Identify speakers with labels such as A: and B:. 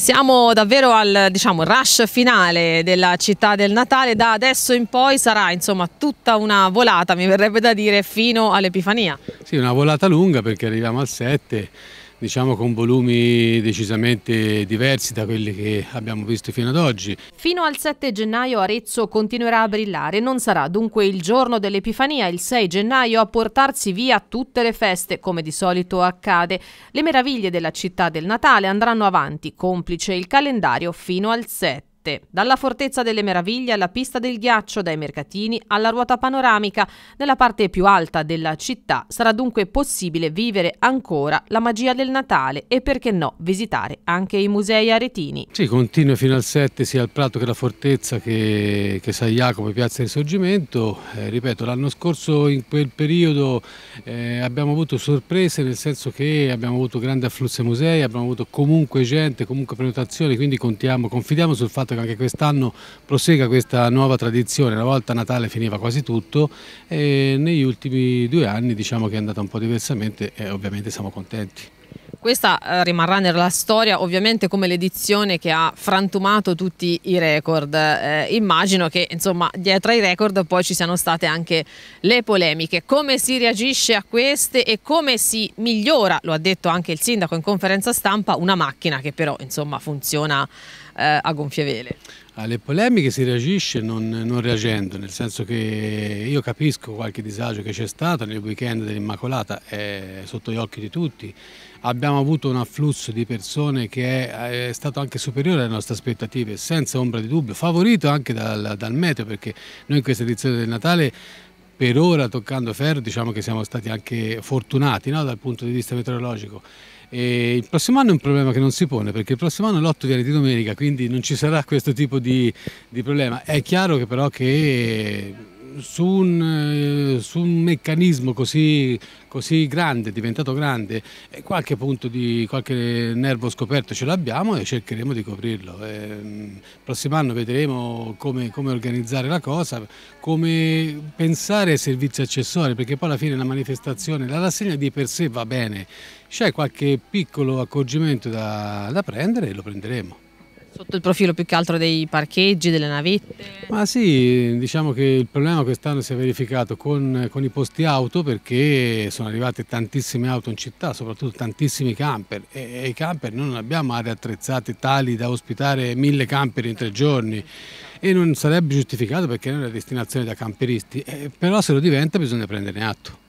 A: Siamo davvero al diciamo, rush finale della città del Natale, da adesso in poi sarà insomma, tutta una volata, mi verrebbe da dire, fino all'Epifania.
B: Sì, una volata lunga perché arriviamo al 7 diciamo con volumi decisamente diversi da quelli che abbiamo visto fino ad oggi.
A: Fino al 7 gennaio Arezzo continuerà a brillare, non sarà dunque il giorno dell'Epifania, il 6 gennaio, a portarsi via tutte le feste, come di solito accade. Le meraviglie della città del Natale andranno avanti, complice il calendario, fino al 7. 7. Dalla Fortezza delle Meraviglie alla Pista del Ghiaccio, dai mercatini alla ruota panoramica, nella parte più alta della città sarà dunque possibile vivere ancora la magia del Natale e perché no visitare anche i musei aretini.
B: Sì, continua fino al 7 sia il Prato che la Fortezza che, che San Jacopo Piazza Risorgimento. Eh, ripeto, l'anno scorso in quel periodo eh, abbiamo avuto sorprese nel senso che abbiamo avuto grande afflusso ai musei, abbiamo avuto comunque gente, comunque prenotazioni, quindi contiamo, confidiamo sul fatto importante che anche quest'anno prosega questa nuova tradizione, una volta a Natale finiva quasi tutto e negli ultimi due anni diciamo che è andata un po' diversamente e ovviamente siamo contenti
A: questa eh, rimarrà nella storia ovviamente come l'edizione che ha frantumato tutti i record. Eh, immagino che insomma dietro ai record poi ci siano state anche le polemiche. Come si reagisce a queste e come si migliora, lo ha detto anche il sindaco in conferenza stampa, una macchina che però insomma funziona eh, a gonfie vele?
B: alle polemiche si reagisce non, non, reagendo, nel senso che io capisco qualche disagio che c'è stato nel weekend dell'Immacolata, è sotto gli occhi di tutti, abbiamo avuto un afflusso di persone che è, è stato anche superiore alle nostre aspettative, senza ombra di dubbio, favorito anche dal, dal meteo, perché noi in questa edizione del Natale per ora toccando ferro diciamo che siamo stati anche fortunati no? dal punto di vista meteorologico. E il prossimo anno è un problema che non si pone perché il prossimo anno l'8 viene di domenica, quindi non ci sarà questo tipo di, di problema. È chiaro che però che su un, eh, su un meccanismo così, così, grande, diventato grande, qualche punto di qualche nervo scoperto ce l'abbiamo e cercheremo di coprirlo. Il eh, prossimo anno vedremo come, come, organizzare la cosa, come pensare ai servizi accessori, perché poi alla fine la manifestazione, la rassegna di per sé va bene, c'è qualche piccolo accorgimento da, da prendere e lo prenderemo.
A: Sotto il profilo più che altro dei parcheggi, delle navette? Ma sì, diciamo
B: che il problema quest'anno si è verificato con, con, i posti auto perché sono arrivate tantissime auto in città, soprattutto tantissimi camper e, e i camper noi non abbiamo aree attrezzate tali da ospitare mille camper in tre giorni e non sarebbe giustificato perché non è una destinazione da camperisti, eh, però se lo diventa bisogna prenderne atto.